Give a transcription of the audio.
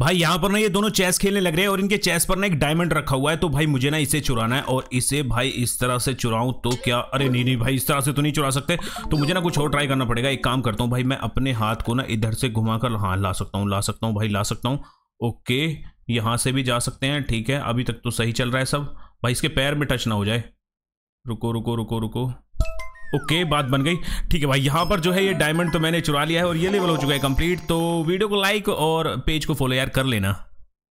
भाई यहाँ पर ना ये दोनों चेस खेलने लग रहे हैं और इनके चेस पर ना एक डायमंड रखा हुआ है तो भाई मुझे ना इसे चुराना है और इसे भाई इस तरह से चुराऊं तो क्या अरे नहीं नहीं भाई इस तरह से तो नहीं चुरा सकते तो मुझे ना कुछ और ट्राई करना पड़ेगा एक काम करता हूँ भाई मैं अपने हाथ को ना इधर से घुमा कर हाँ ला सकता हूँ ला सकता हूँ भाई ला सकता हूँ ओके यहाँ से भी जा सकते हैं ठीक है अभी तक तो सही चल रहा है सब भाई इसके पैर में टच ना हो जाए रुको रुको रुको रुको ओके okay, बात बन गई ठीक है भाई यहाँ पर जो है ये डायमंड तो मैंने चुरा लिया है और ये लेवल हो चुका है कंप्लीट तो वीडियो को लाइक और पेज को फॉलो यार कर लेना